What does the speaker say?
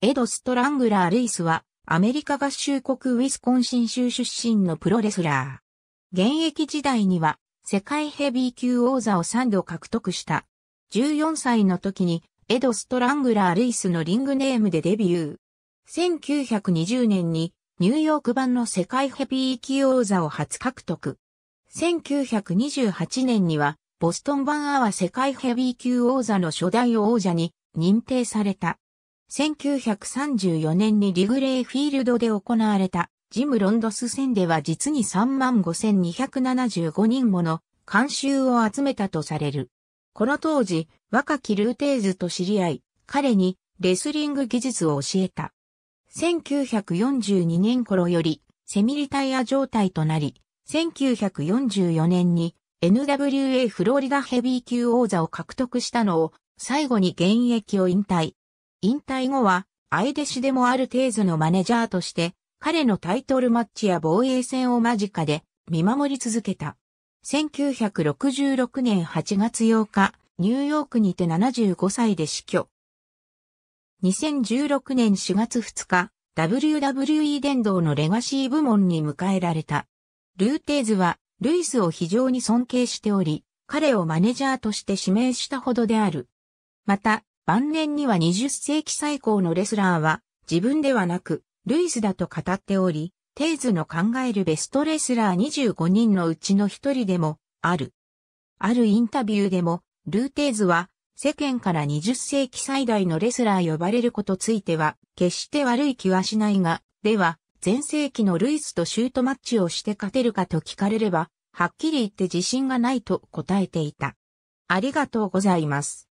エド・ストラングラー・ルイスは、アメリカ合衆国ウィスコンシン州出身のプロレスラー。現役時代には、世界ヘビー級王座を3度獲得した。14歳の時に、エド・ストラングラー・ルイスのリングネームでデビュー。1920年に、ニューヨーク版の世界ヘビー級王座を初獲得。1928年には、ボストン版アワ世界ヘビー級王座の初代王者に認定された。1934年にリグレイフィールドで行われたジム・ロンドス戦では実に35,275人もの監修を集めたとされる。この当時、若きルーテーズと知り合い、彼にレスリング技術を教えた。1942年頃よりセミリタイア状態となり、1944年に NWA フロリダヘビー級王座を獲得したのを最後に現役を引退。引退後は、相弟子でもある程度のマネジャーとして、彼のタイトルマッチや防衛戦を間近で見守り続けた。1966年8月8日、ニューヨークにて75歳で死去。2016年4月2日、WWE 殿堂のレガシー部門に迎えられた。ルーテーズは、ルイスを非常に尊敬しており、彼をマネジャーとして指名したほどである。また、晩年には20世紀最高のレスラーは自分ではなくルイスだと語っており、テイズの考えるベストレスラー25人のうちの一人でもある。あるインタビューでも、ルーテーズは世間から20世紀最大のレスラー呼ばれることついては、決して悪い気はしないが、では、前世紀のルイスとシュートマッチをして勝てるかと聞かれれば、はっきり言って自信がないと答えていた。ありがとうございます。